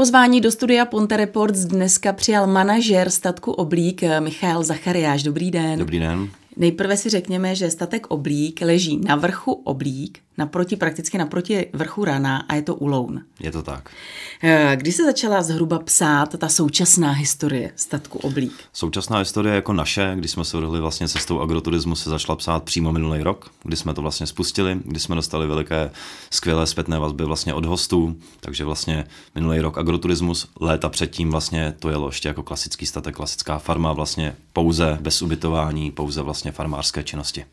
Pozvání do studia Ponte Reports dneska přijal manažer statku Oblík eh, Michal Zachariáš. Dobrý den. Dobrý den. Nejprve si řekněme, že statek Oblík leží na vrchu Oblík naproti, prakticky naproti vrchu Rana a je to Uloun. Je to tak. Eh, kdy se začala zhruba psát ta současná historie statku Oblík? Současná historie jako naše, kdy jsme se vrhli vlastně cestou agroturismu, se začala psát přímo minulý rok, kdy jsme to vlastně spustili, kdy jsme dostali veliké skvělé zpětné vazby vlastně od hostů, takže vlastně minulý rok agroturismus, léta předtím vlastně to jelo ještě jako klasický statek, klasická farma, vlastně pouze bez ubytování, pouze vlastně farmářské činnosti.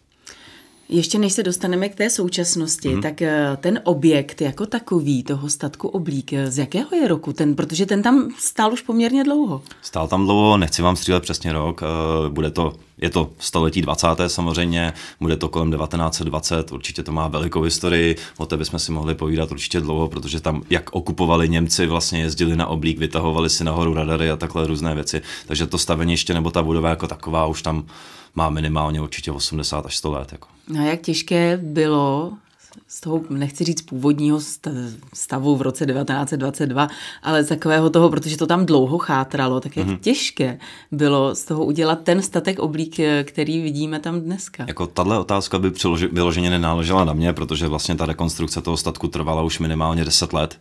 Ještě než se dostaneme k té současnosti, hmm. tak eh, ten objekt jako takový toho statku Oblík, eh, z jakého je roku ten? Protože ten tam stál už poměrně dlouho. Stál tam dlouho, nechci vám střílet přesně rok, eh, bude to, je to století 20. samozřejmě, bude to kolem 1920, určitě to má velikou historii, o té bychom si mohli povídat určitě dlouho, protože tam jak okupovali Němci, vlastně jezdili na Oblík, vytahovali si nahoru radary a takhle různé věci, takže to staveniště nebo ta budova jako taková už tam má minimálně určitě 80 až 100 let. Jako. No a jak těžké bylo z toho, nechci říct původního stavu v roce 1922, ale z takového toho, protože to tam dlouho chátralo, tak jak mm-hmm. těžké bylo z toho udělat ten statek oblík, eh, který vidíme tam dneska. Jako tahle otázka by vyloženě nenáležela na mě, protože vlastně ta rekonstrukce toho statku trvala už minimálně 10 let.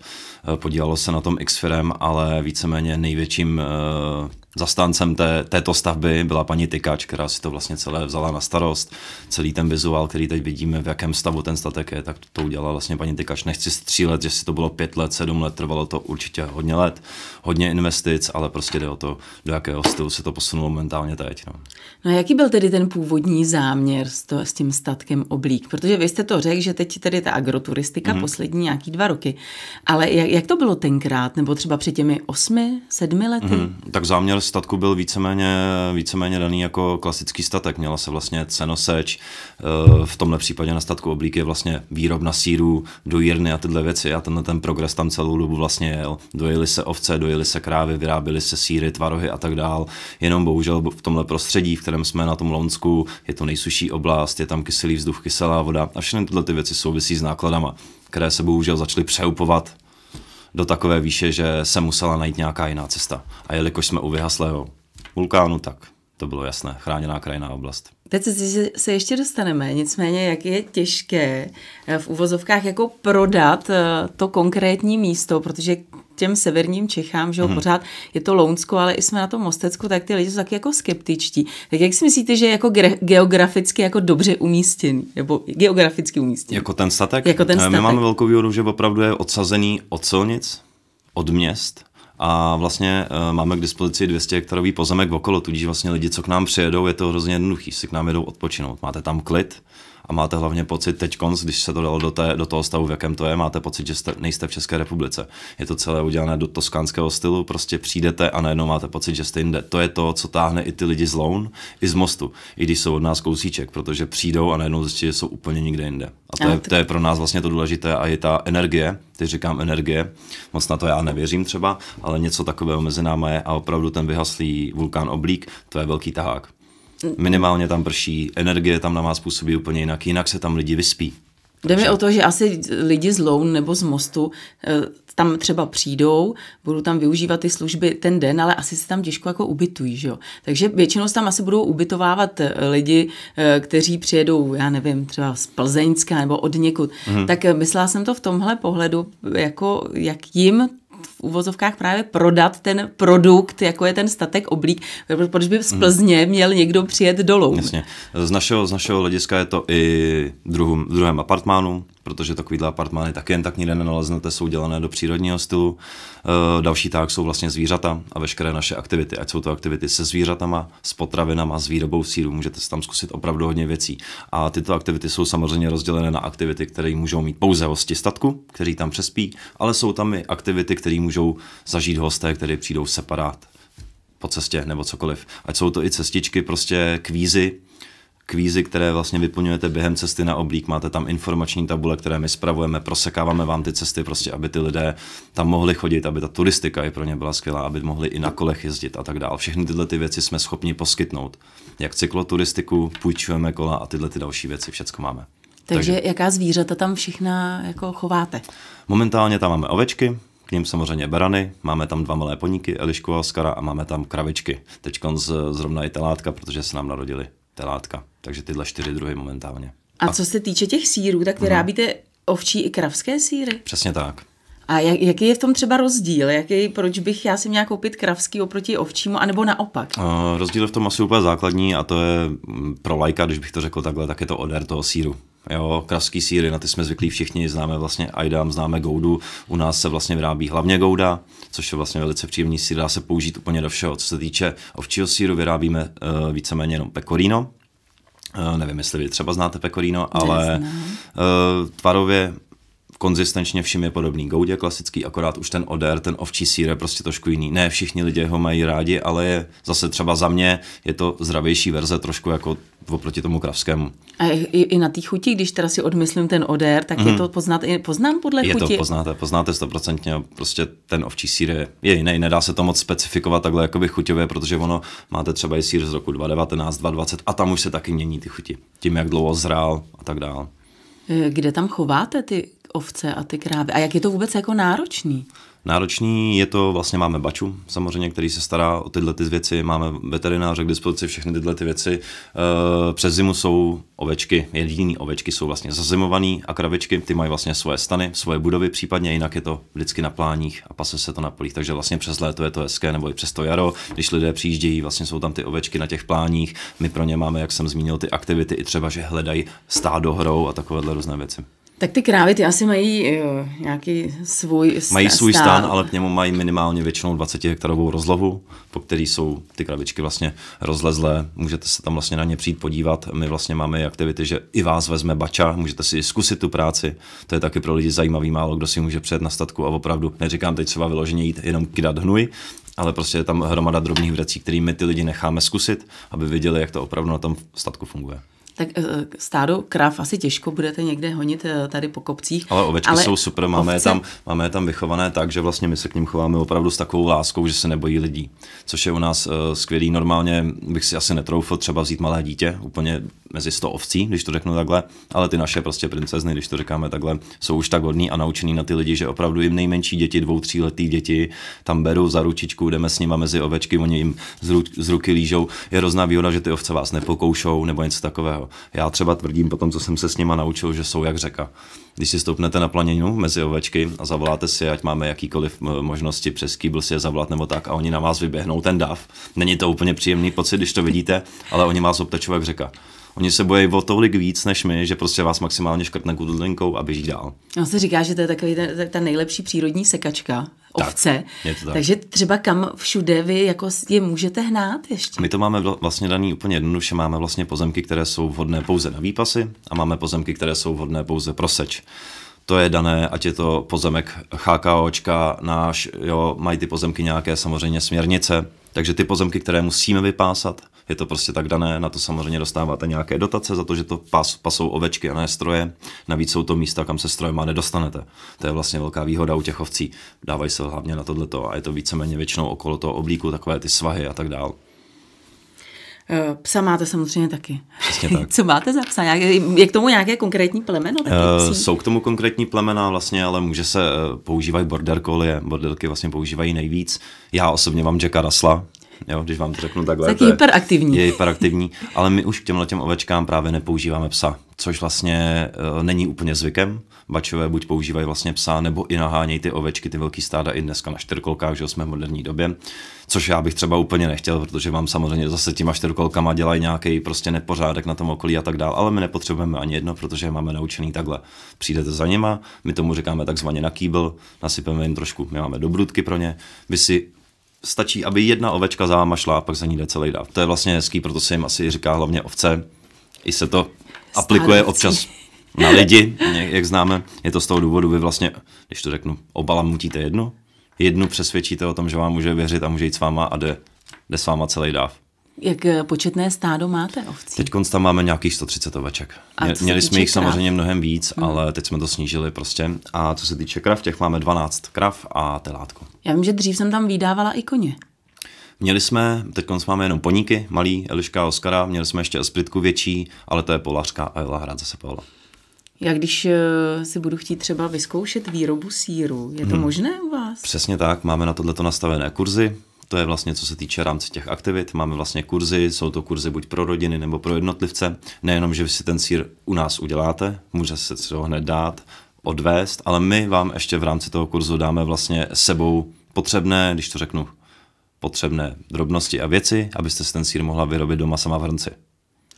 Eh, Podívalo se na tom x firem, ale víceméně největším eh, Zastáncem té, této stavby byla paní Tykač, která si to vlastně celé vzala na starost. Celý ten vizuál, který teď vidíme, v jakém stavu ten statek je, tak to udělala vlastně paní Tykač. Nechci střílet, že si to bylo pět let, sedm let, trvalo to určitě hodně let, hodně investic, ale prostě jde o to, do jakého stylu se to posunulo momentálně teď. No, no a jaký byl tedy ten původní záměr s, to, s tím statkem Oblík? Protože vy jste to řekl, že teď tedy ta agroturistika mm-hmm. poslední nějaký dva roky, ale jak, jak to bylo tenkrát, nebo třeba před těmi osmi, sedmi lety? Mm-hmm. Tak záměr statku byl víceméně, víceméně daný jako klasický statek. Měla se vlastně cenoseč, eh, v tomhle případě na statku oblíky je vlastně výrobna sírů, dojírny a tyhle věci a tenhle ten progres tam celou dobu vlastně jel. Dojeli se ovce, dojeli se krávy, vyráběly se síry, tvarohy a tak dál. Jenom bohužel v tomhle prostředí, v kterém jsme na tom Lonsku, je to nejsuší oblast, je tam kyselý vzduch, kyselá voda a všechny tyhle ty věci souvisí s nákladama které se bohužel začaly přeupovat do takové výše, že se musela najít nějaká jiná cesta. A jelikož jsme u vyhaslého vulkánu, tak to bylo jasné, chráněná krajiná oblast. Teď se, se ještě dostaneme, nicméně jak je těžké eh, v uvozovkách jako prodat eh, to konkrétní místo, protože těm severním Čechám, že jo, hmm. pořád je to Lounsko, ale i jsme na tom Mostecku, tak ty lidi jsou taky jako skeptičtí. Tak jak si myslíte, že je jako ge- geograficky jako dobře umístěný, nebo geograficky umístěný? Jako ten statek? Jako ten statek. My máme velkou výhodu, že opravdu je odsazený od silnic, od měst, a vlastně eh, máme k dispozici 200 hektarový pozemek okolo, tudíž vlastně lidi, co k nám přijedou, je to hrozně jednoduchý, si k nám jedou odpočinout. Máte tam klid, a máte hlavně pocit teď, když se to dalo do, té, do toho stavu, v jakém to je, máte pocit, že jste, nejste v České republice. Je to celé udělané do toskánského stylu, prostě přijdete a najednou máte pocit, že jste jinde. To je to, co táhne i ty lidi z Loun, i z Mostu, i když jsou od nás kousíček, protože přijdou a najednou zjistí, že jsou úplně nikde jinde. A to, a je, to je pro nás vlastně to důležité a je ta energie, teď říkám energie, moc na to já nevěřím třeba, ale něco takového mezi náma je a opravdu ten vyhaslý vulkán Oblík, to je velký tahák. Minimálně tam prší, energie tam na vás působí úplně jinak, jinak se tam lidi vyspí. Jde mi o to, že asi lidi z Loun nebo z Mostu eh, tam třeba přijdou, budou tam využívat ty služby ten den, ale asi se tam těžko jako ubytují, že jo. Takže většinou tam asi budou ubytovávat eh, lidi, eh, kteří přijedou, já nevím, třeba z Plzeňska nebo od někud. Mhm. Tak myslela jsem to v tomhle pohledu, jako jak jim v úvozovkách právě prodat ten produkt, jako je ten statek oblík, protože by z hmm. Plzně měl někdo přijet dolů. Jasně. Z našeho, z našeho hlediska je to i druhým, druhém apartmánu, protože takovýhle apartmány taky jen tak nikde nenaleznete, jsou dělané do přírodního stylu. E, další tak jsou vlastně zvířata a veškeré naše aktivity, ať jsou to aktivity se zvířatama, s potravinama, s výrobou síru, můžete si tam zkusit opravdu hodně věcí. A tyto aktivity jsou samozřejmě rozdělené na aktivity, které můžou mít pouze hosti statku, kteří tam přespí, ale jsou tam i aktivity, které můžou zažít hosté, které přijdou separát po cestě nebo cokoliv. Ať jsou to i cestičky, prostě kvízy, kvízy, které vlastně vyplňujete během cesty na oblík, máte tam informační tabule, které my spravujeme, prosekáváme vám ty cesty, prostě aby ty lidé tam mohli chodit, aby ta turistika i pro ně byla skvělá, aby mohli i na kolech jezdit a tak dále. Všechny tyhle ty věci jsme schopni poskytnout. Jak cykloturistiku, půjčujeme kola a tyhle ty další věci, všechno máme. Takže, Takže jaká zvířata tam všechna jako chováte? Momentálně tam máme ovečky, k ním samozřejmě berany, máme tam dva malé poníky, Elišku a Oskara a máme tam kravičky. Teď zrovna i telátka, protože se nám narodili látka, Takže tyhle čtyři druhy momentálně. A, a co se týče těch sírů, tak vyrábíte mhm. hmm. ovčí i kravské síry? Přesně tak. A jak, jaký je v tom třeba rozdíl? Jaký, proč bych já si měla koupit kravský oproti ovčímu, anebo naopak? Uh, rozdíl je v tom asi úplně základní a to je mm, pro lajka, když bych to řekl takhle, tak je to odér toho síru. Jo, kraský síry, na ty jsme zvyklí všichni, známe vlastně Aidam, známe Goudu, u nás se vlastně vyrábí hlavně Gouda, což je vlastně velice příjemný sír, dá se použít úplně do všeho. Co se týče ovčího síru, vyrábíme uh, víceméně jenom pecorino, Uh, nevím, jestli vy třeba znáte pecorino, ale uh, tvarově konzistenčně všim je podobný Goudě klasický, akorát už ten odér, ten ovčí sír je prostě trošku jiný. Ne všichni lidé ho mají rádi, ale je zase třeba za mě je to zdravější verze trošku jako oproti tomu kravskému. A i, i na té chuti, když teda si odmyslím ten odér, tak mm. je mhm. to poznat, poznám podle je chuti? Je to poznáte, poznáte stoprocentně, prostě ten ovčí sír je, je jiný, nedá se to moc specifikovat takhle jakoby chuťově, protože ono máte třeba i sír z roku 2019, 2020 a tam už se taky mění ty chuti, tím jak dlouho zrál a tak dále. Eh, kde tam chováte ty ovce a ty krávy. A jak je to vůbec jako náročný? Náročný je to, vlastně máme baču, samozřejmě, který se stará o tyhle ty věci, máme veterináře k dispozici, všechny tyhle ty věci. Eh, přes zimu jsou ovečky, jediný ovečky jsou vlastně zazimovaný a kravičky, ty mají vlastně svoje stany, svoje budovy případně, jinak je to vždycky na pláních a pase se to na polích, takže vlastně přes léto je to hezké, nebo i přes to jaro, když lidé přijíždějí, vlastně jsou tam ty ovečky na těch pláních, my pro ně máme, jak jsem zmínil, ty aktivity i třeba, že hledají stádo hrou a takovéhle různé věci. Tak ty krávy, ty asi mají jo, eh, nějaký svůj stán. Mají svůj stán, ale k němu mají minimálně většinou 20 hektarovou rozlohu, po který jsou ty kravičky vlastně rozlezlé. Můžete se tam vlastně na ně přijít podívat. My vlastně máme aktivity, že i vás vezme bača, můžete si zkusit tu práci. To je taky pro lidi zajímavý, málo kdo si může přijet na statku a opravdu, neříkám teď třeba vyloženě jít jenom kydat hnůj, ale prostě je tam hromada drobných vrecí, kterými ty lidi necháme zkusit, aby viděli, jak to opravdu na tom statku funguje tak eh, eh, stádo kráv asi těžko budete někde honit eh, tady po kopcích. Ale ovečky ale jsou super, máme ovce... je tam, máme je tam vychované tak, že vlastně my se k ním chováme opravdu s takovou láskou, že se nebojí lidí, což je u nás skvělý. Normálně bych si asi netroufl třeba vzít malé dítě, úplně mezi 100 ovcí, když to řeknu takhle, ale ty naše prostě princezny, když to říkáme takhle, jsou už tak hodný a naučený na ty lidi, že opravdu jim nejmenší děti, dvou, tří letý děti, tam berou za ručičku, jdeme s nima mezi ovečky, oni jim z, ru, z ruky lížou. Je hrozná výhoda, že ty ovce vás nepokoušou nebo něco takového. Já třeba tvrdím potom, co jsem se s nima naučil, že jsou jak řeka. Když si stoupnete na planinu mezi ovečky a zavoláte si, ať máme jakýkoliv možnosti přes kýbl si je zavolat nebo tak a oni na vás vyběhnou ten dav. Není to úplně příjemný pocit, když to vidíte, ale oni vás obtačují jak řeka. Oni se bojí o tolik víc než my, že prostě vás maximálně škrtne kudlinkou a běží dál. No se říká, že to je takový ta, ta nejlepší přírodní sekačka ovce. Tak, tak. Takže třeba kam všude vy jako je můžete hnát ještě? My to máme vlastně daný úplně jednoduše. Máme vlastně pozemky, které jsou vhodné pouze na výpasy a máme pozemky, které jsou vhodné pouze pro seč to je dané, ať je to pozemek HKOčka náš, jo, mají ty pozemky nějaké samozřejmě směrnice, takže ty pozemky, které musíme vypásat, je to prostě tak dané, na to samozřejmě dostáváte nějaké dotace za to, že to pas, pasou ovečky a ne stroje, navíc jsou to místa, kam se stroje má nedostanete. To je vlastně velká výhoda u těch ovcí, dávají se hlavně na tohleto a je to víceméně většinou okolo toho oblíku, takové ty svahy a tak dál. Eh, psa máte samozřejmě taky. tak. Co máte za psa? Je k tomu nějaké konkrétní plemeno? Uh, jsou k tomu konkrétní plemena vlastně, ale může se eh, používat border collie. Borderky vlastně používají nejvíc. Já osobně mám Jacka Rasla, jo, když vám to řeknu takhle. je hyperaktivní. Je, hyperaktivní, ale my už k těmhle těm ovečkám právě nepoužíváme psa, což vlastně uh, není úplně zvykem. Bačové buď používají vlastně psa, nebo i nahánějí ty ovečky, ty velký stáda i dneska na čtyřkolkách, že jsme v moderní době. Což já bych třeba úplně nechtěl, protože vám samozřejmě zase těma čtyřkolkama dělají nějaký prostě nepořádek na tom okolí a tak dále, ale my nepotřebujeme ani jedno, protože máme naučený takhle. Přijdete za nima, my tomu říkáme takzvaně na kýbl, nasypeme jim trošku, my máme dobrutky pro ně, vy si stačí, aby jedna ovečka šla a pak za ní jde celý dáv. To je vlastně hezký, proto se jim asi říká hlavně ovce. I se to Stále aplikuje vcí. občas na lidi, jak známe. Je to z toho důvodu, vy vlastně, když to řeknu, obala mutíte jednu, jednu přesvědčíte o tom, že vám může věřit a může jít s váma a jde, jde s váma celý dáv. Jak eh, početné stádo máte ovcí? Teď tam máme nějakých 130 ovaček. Mě, měli jsme jich krav? samozřejmě mnohem víc, hmm. ale teď jsme to snížili prostě. A co se týče krav, těch máme 12 krav a telátko. Já vím, že dřív jsem tam vydávala i koně. Měli jsme, teď máme jenom poníky, malý, Eliška a Oskara, měli jsme ještě splitku větší, ale to je Polařka a Jela Hrad zase Paula. Já když eh, si budu chtít třeba vyzkoušet výrobu síru, je to hmm. možné u vás? Přesně tak, máme na tohleto nastavené kurzy, to je vlastně, co se týče rámce těch aktivit. Máme vlastně kurzy, jsou to kurzy buď pro rodiny nebo pro jednotlivce. Nejenom, že vy si ten sír u nás uděláte, může se to hned dát, odvést, ale my vám ještě v rámci toho kurzu dáme vlastně sebou potřebné, když to řeknu, potřebné drobnosti a věci, abyste si ten sír mohla vyrobit doma sama v hrnci.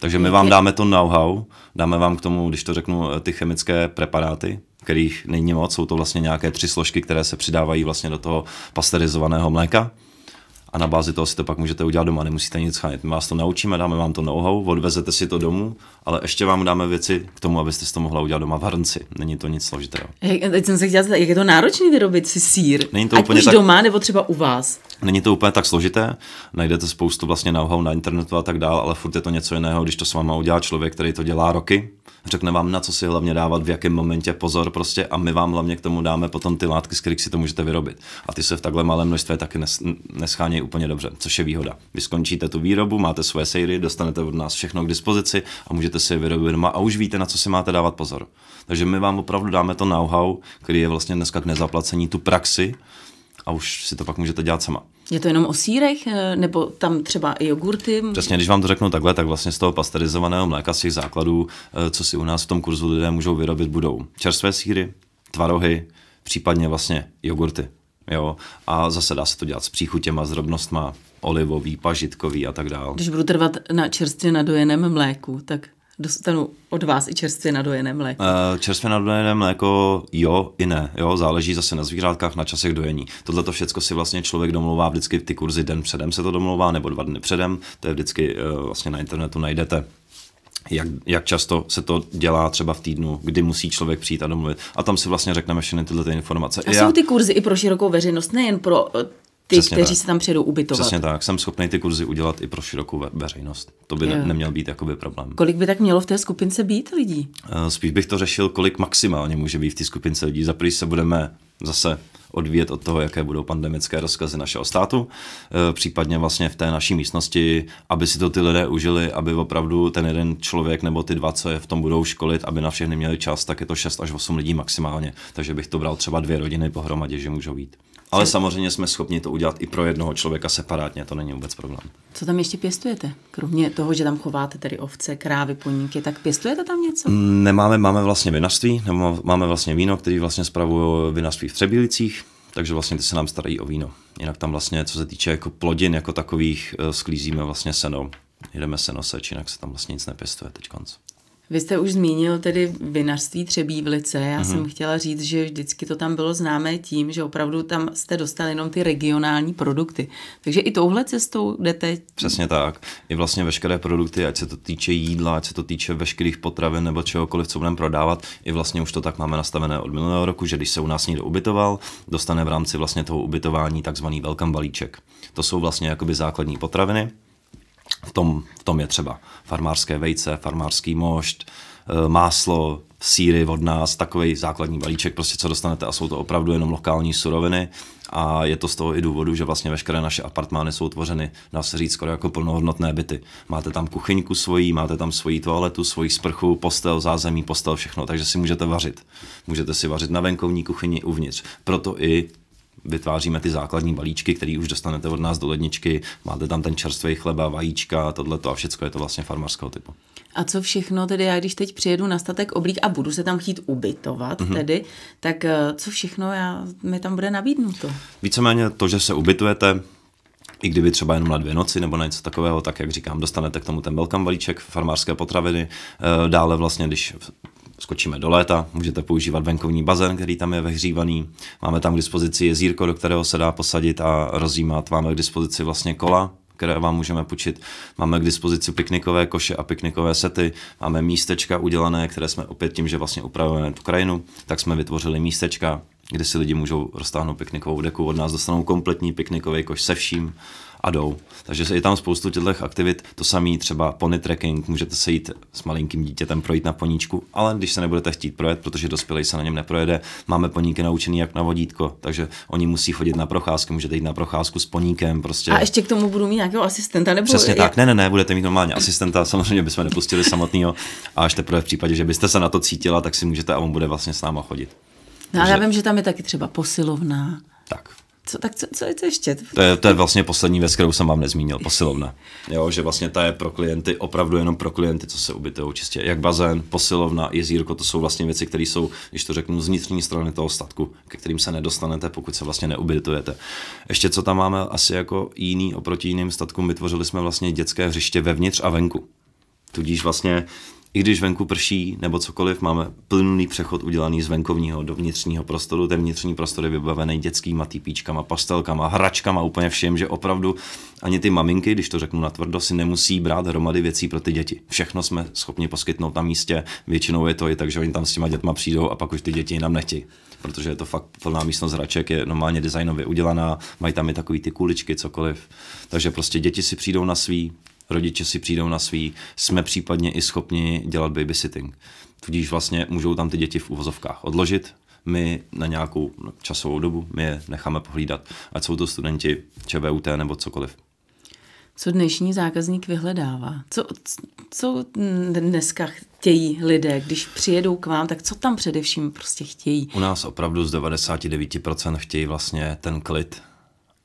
Takže my vám dáme to know-how, dáme vám k tomu, když to řeknu, ty chemické preparáty, kterých není moc, jsou to vlastně nějaké tři složky, které se přidávají vlastně do toho pasterizovaného mléka a na bázi toho si to pak můžete udělat doma, nemusíte nic chánit. My vás to naučíme, dáme vám to know-how, odvezete si to domů, ale ještě vám dáme věci k tomu, abyste si to mohla udělat doma v hrnci. Není to nic složitého. Jak, teď jsem se chtěla zeptat, jak je to náročné vyrobit si sír? Není to Ať úplně už tak... doma nebo třeba u vás? Není to úplně tak složité, najdete spoustu vlastně know-how na internetu a tak dál, ale furt je to něco jiného, když to s váma udělá člověk, který to dělá roky, řekne vám, na co si hlavně dávat, v jakém momentě pozor prostě a my vám hlavně k tomu dáme potom ty látky, z kterých si to můžete vyrobit. A ty se v takhle malém množství taky nes, neschánějí úplně dobře, což je výhoda. Vy skončíte tu výrobu, máte svoje sejry, dostanete od nás všechno k dispozici a můžete si je vyrobit doma a už víte, na co si máte dávat pozor. Takže my vám opravdu dáme to know-how, který je vlastně dneska k nezaplacení, tu praxi, a už si to pak můžete dělat sama. Je to jenom o sírech, eh, nebo tam třeba i jogurty? Přesně, když vám to řeknu takhle, tak vlastně z toho pasterizovaného mléka, z těch základů, eh, co si u nás v tom kurzu lidé můžou vyrobit, budou čerstvé síry, tvarohy, případně vlastně jogurty. Jo, a zase dá se to dělat s příchutěma, s drobnostma, olivový, pažitkový a tak dále. Když budu trvat na čerstvě nadojeném mléku, tak dostanu od vás i čerstvě nadojené mléko? Eh, čerstvě nadojené mléko jo i ne. Jo, záleží zase na zvířátkách, na časech dojení. Tohle to všechno si vlastně člověk domlouvá vždycky ty kurzy den předem se to domlouvá, nebo dva dny předem. To je vždycky eh, vlastně na internetu najdete jak, jak často se to dělá třeba v týdnu, kdy musí člověk přijít a domluvit. A tam si vlastně řekneme všechny tyhle ty informace. A jsou ty kurzy i pro širokou veřejnost, nejen pro eh, ty, Přesně kteří tak. se tam přijedou ubytovat. Přesně tak, jsem schopný ty kurzy udělat i pro širokou veřejnost. To by ne- neměl být jakoby problém. Kolik by tak mělo v té skupince být lidí? Uh, spíš bych to řešil, kolik maximálně může být v té skupince lidí. Za se budeme zase odvíjet od toho, jaké budou pandemické rozkazy našeho státu, eh, případně vlastně v té naší místnosti, aby si to ty lidé užili, aby opravdu ten jeden člověk nebo ty dva, co je v tom budou školit, aby na všechny měli čas, tak je to 6 až 8 lidí maximálně. Takže bych to bral třeba dvě rodiny pohromadě, že můžou být. Ale Co... samozřejmě jsme schopni to udělat i pro jednoho člověka separátně, to není vůbec problém. Co tam ještě pěstujete? Kromě toho, že tam chováte tedy ovce, krávy, poníky, tak pěstujete tam něco? Mm, nemáme, máme vlastně vinařství, nebo máme vlastně víno, který vlastně spravuje vinařství v Třebilicích takže vlastně ty se nám starají o víno. Jinak tam vlastně, co se týče jako plodin jako takových, eh, sklízíme vlastně seno, jedeme seno seč, jinak se tam vlastně nic nepěstuje teď konc. Vy jste už zmínil tedy vinařství Lice. Já mm-hmm. jsem chtěla říct, že vždycky to tam bylo známé tím, že opravdu tam jste dostali jenom ty regionální produkty. Takže i touhle cestou jdete? Přesně tak. I vlastně veškeré produkty, ať se to týče jídla, ať se to týče veškerých potravin nebo čehokoliv, co budeme prodávat, i vlastně už to tak máme nastavené od minulého roku, že když se u nás někdo ubytoval, dostane v rámci vlastně toho ubytování takzvaný welcome balíček. To jsou vlastně jakoby základní potraviny, v tom, v tom je třeba farmářské vejce, farmářský mošt, eh, máslo, síry od nás, takový základní balíček, prostě co dostanete a jsou to opravdu jenom lokální suroviny a je to z toho i důvodu, že vlastně veškeré naše apartmány jsou tvořeny, dá se říct, skoro jako plnohodnotné byty. Máte tam kuchyňku svojí, máte tam svoji toaletu, svoji sprchu, postel, zázemí, postel, všechno, takže si můžete vařit. Můžete si vařit na venkovní kuchyni uvnitř. Proto i vytváříme ty základní balíčky, který už dostanete od nás do ledničky. Máte tam ten čerstvý chleba, vajíčka, to a všechno je to vlastně farmářského typu. A co všechno tedy, já když teď přijedu na statek oblík a budu se tam chtít ubytovat mm-hmm. tedy, tak eh, co všechno já, mi tam bude nabídnuto? Víceméně to, že se ubytujete, i kdyby třeba jenom na dvě noci nebo na něco takového, tak jak říkám, dostanete k tomu ten velkám balíček, farmářské potraviny. Eh, dále vlastně, když skočíme do léta, můžete používat venkovní bazén, který tam je vehřívaný. Máme tam k dispozici jezírko, do kterého se dá posadit a rozjímat. Máme k dispozici vlastně kola, které vám můžeme půjčit. Máme k dispozici piknikové koše a piknikové sety, máme místečka udělané, které jsme opět tím, že vlastně upravujeme tu krajinu, tak jsme vytvořili místečka, kde si lidi můžou roztáhnout piknikovou deku. Od nás dostanou kompletní piknikový koš se vším, a jdou. Takže je tam spoustu těchto aktivit, to samý třeba pony trekking, můžete se jít s malinkým dítětem projít na poníčku, ale když se nebudete chtít projet, protože dospělý se na něm neprojede, máme poníky naučený jak na vodítko, takže oni musí chodit na procházku, můžete jít na procházku s poníkem. Prostě. A ještě k tomu budu mít nějakého asistenta? Nebo Přesně je... tak, ne, ne, ne, budete mít normálně asistenta, samozřejmě bychom nepustili samotného a až teprve v případě, že byste se na to cítila, tak si můžete a on bude vlastně s náma chodit. No a takže... já vím, že tam je taky třeba posilovna. Tak co, tak co, co, to ještě? To je, to je vlastně poslední věc, kterou jsem vám nezmínil, posilovna. Jo, že vlastně ta je pro klienty, opravdu jenom pro klienty, co se ubytují čistě. Jak bazén, posilovna, jezírko, to jsou vlastně věci, které jsou, když to řeknu, z vnitřní strany toho statku, ke kterým se nedostanete, pokud se vlastně neubytujete. Ještě co tam máme asi jako jiný oproti jiným statkům, vytvořili jsme vlastně dětské hřiště vevnitř a venku. Tudíž vlastně i když venku prší nebo cokoliv, máme plný přechod udělaný z venkovního do vnitřního prostoru. Ten vnitřní prostor je vybavený dětskýma typíčkama, pastelkama, hračkama, úplně všem, že opravdu ani ty maminky, když to řeknu na tvrdo, si nemusí brát hromady věcí pro ty děti. Všechno jsme schopni poskytnout na místě. Většinou je to i tak, že oni tam s těma dětma přijdou a pak už ty děti nám nechtějí. Protože je to fakt plná místnost hraček, je normálně designově udělaná, mají tam i takový ty kuličky, cokoliv. Takže prostě děti si přijdou na svý, rodiče si přijdou na svý, jsme případně i schopni dělat babysitting. Tudíž vlastně můžou tam ty děti v uvozovkách odložit, my na nějakou časovou dobu, my je necháme pohlídat, ať jsou to studenti ČVUT nebo cokoliv. Co dnešní zákazník vyhledává? Co, co dneska chtějí lidé, když přijedou k vám, tak co tam především prostě chtějí? U nás opravdu z 99% chtějí vlastně ten klid,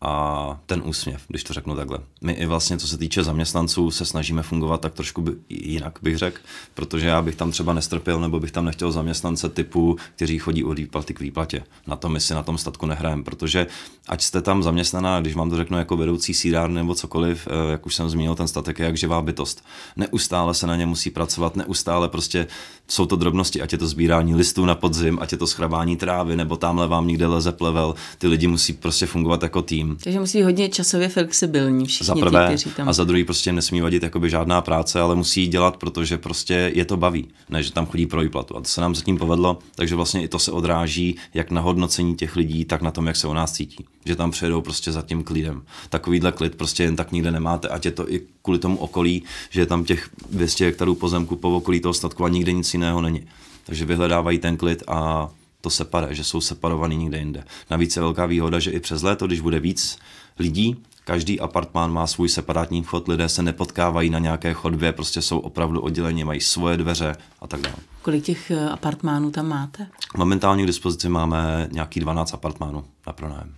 a ten úsměv, když to řeknu takhle. My i vlastně, co se týče zaměstnanců, se snažíme fungovat tak trošku by, jinak, bych řekl, protože já bych tam třeba nestrpěl nebo bych tam nechtěl zaměstnance typu, kteří chodí od výplaty k výplatě. Na to my si na tom statku nehrajeme, protože ať jste tam zaměstnaná, když vám to řeknu jako vedoucí sírárny nebo cokoliv, eh, jak už jsem zmínil, ten statek je jak živá bytost. Neustále se na ně musí pracovat, neustále prostě jsou to drobnosti, ať je to sbírání listů na podzim, ať je to schrabání trávy, nebo tamhle vám někde leze plevel, ty lidi musí prostě fungovat jako tým. Takže musí hodně časově flexibilní všichni za prvé, ti, kteří tam... A za druhý prostě nesmí vadit jakoby žádná práce, ale musí dělat, protože prostě je to baví, ne, že tam chodí pro výplatu. A to se nám zatím povedlo, takže vlastně i to se odráží jak na hodnocení těch lidí, tak na tom, jak se u nás cítí. Že tam přejdou prostě za tím klidem. Takovýhle klid prostě jen tak nikde nemáte, ať je to i kvůli tomu okolí, že tam těch 200 hektarů pozemku po okolí toho statku a nikde nic jiného není. Takže vyhledávají ten klid a to separe, že jsou separovaný někde jinde. Navíc je velká výhoda, že i přes léto, když bude víc lidí, každý apartmán má svůj separátní vchod, lidé se nepotkávají na nějaké chodbě, prostě jsou opravdu odděleni, mají svoje dveře a tak dále. Kolik těch eh, apartmánů tam máte? Momentálně k dispozici máme nějaký 12 apartmánů na pronájem.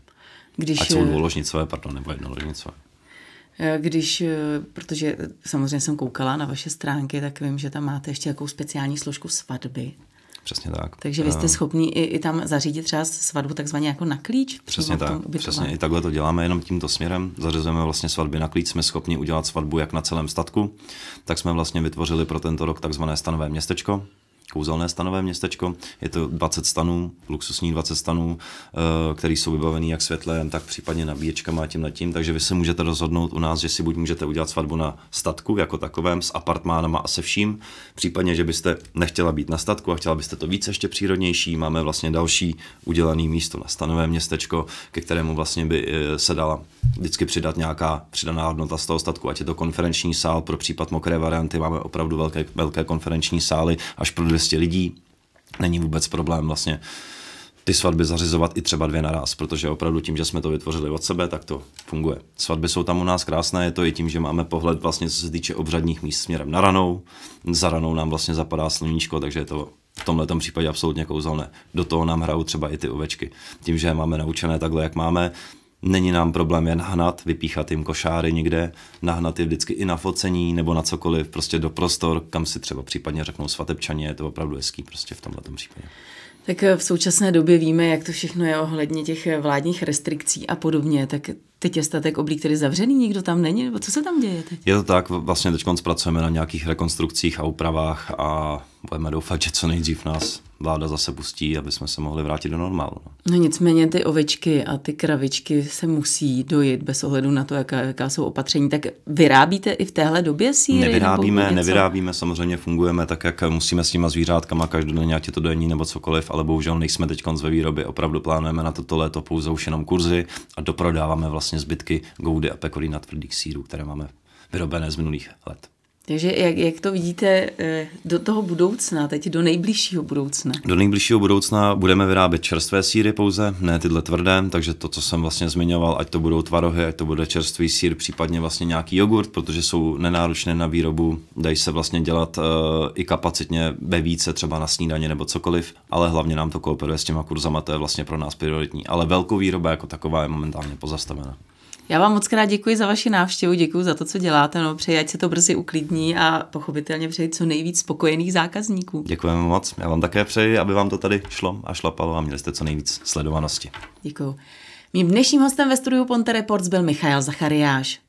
Když... Ať jsou eh, dvouložnicové, pardon, nebo jednoložnicové. Eh, když, protože samozřejmě jsem koukala na vaše stránky, tak vím, že tam máte ještě jakou speciální složku svatby. Přesně tak. Takže vy jste eh, schopni i, i tam zařídit třeba svatbu takzvaně jako na klíč? Přesně tak, přesně. I takhle to děláme jenom tímto směrem. Zařizujeme vlastně svatby na klíč, jsme schopni udělat svatbu jak na celém statku, tak jsme vlastně vytvořili pro tento rok takzvané stanové městečko, kouzelné stanové městečko. Je to 20 stanů, luxusních 20 stanů, eh, které jsou vybavený jak světlem, tak případně nabíječkama a tím nad tím. Takže vy se můžete rozhodnout u nás, že si buď můžete udělat svatbu na statku jako takovém s apartmánama a se vším, případně, že byste nechtěla být na statku a chtěla byste to více ještě přírodnější. Máme vlastně další udělané místo na stanové městečko, ke kterému vlastně by eh, se dala vždycky přidat nějaká přidaná hodnota z toho statku, ať je to konferenční sál pro případ mokré varianty. Máme opravdu velké, velké konferenční sály až pro 200 lidí, není vůbec problém vlastně ty svatby zařizovat i třeba dvě naraz, protože opravdu tím, že jsme to vytvořili od sebe, tak to funguje. Svatby jsou tam u nás krásné, je to i tím, že máme pohled vlastně co se týče obřadních míst směrem na ranou. Za ranou nám vlastně zapadá sluníčko, takže je to v tomhle případě absolutně kouzelné. Do toho nám hrajou třeba i ty ovečky. Tím, že je máme naučené takhle, jak máme, Není nám problém je nahnat, vypíchat jim košáry někde, nahnat je vždycky i na focení nebo na cokoliv, prostě do prostor, kam si třeba případně řeknou svatebčaně, je to opravdu hezký prostě v tomhle případě. Tak v současné době víme, jak to všechno je ohledně těch vládních restrikcí a podobně, tak teď je statek oblík tedy zavřený, nikdo tam není, nebo co se tam děje teď? Je to tak, vlastně teď pracujeme na nějakých rekonstrukcích a úpravách a budeme doufat, že co nejdřív nás vláda zase pustí, aby jsme se mohli vrátit do normálu. No. no nicméně ty ovečky a ty kravičky se musí dojít bez ohledu na to, jaká, jaká jsou opatření. Tak vyrábíte i v téhle době síry? Nevyrábíme, nevyrábíme, samozřejmě fungujeme tak, jak musíme s těma zvířátkama každodenně, ať je to dojení nebo cokoliv, ale bohužel nejsme teď konc ve výrobě. Opravdu plánujeme na toto léto pouze už jenom kurzy a doprodáváme vlastně zbytky goudy a pekory na tvrdých sírů, které máme vyrobené z minulých let. Takže jak, jak to vidíte eh, do toho budoucna, teď do nejbližšího budoucna? Do nejbližšího budoucna budeme vyrábět čerstvé síry pouze, ne tyhle tvrdé, takže to, co jsem vlastně zmiňoval, ať to budou tvarohy, ať to bude čerstvý sír, případně vlastně nějaký jogurt, protože jsou nenáročné na výrobu, dají se vlastně dělat uh, i kapacitně ve více, třeba na snídaně nebo cokoliv, ale hlavně nám to kooperuje s těma kurzama, to je vlastně pro nás prioritní. Ale velkou výroba jako taková je momentálně pozastavena. Já vám moc krát děkuji za vaši návštěvu, děkuji za to, co děláte. No, přeji, ať se to brzy uklidní a pochopitelně přeji co nejvíc spokojených zákazníků. Děkujeme moc. Já vám také přeji, aby vám to tady šlo a šlapalo a měli jste co nejvíc sledovanosti. Děkuji. Mým dnešním hostem ve studiu Ponte Reports byl Michal Zachariáš.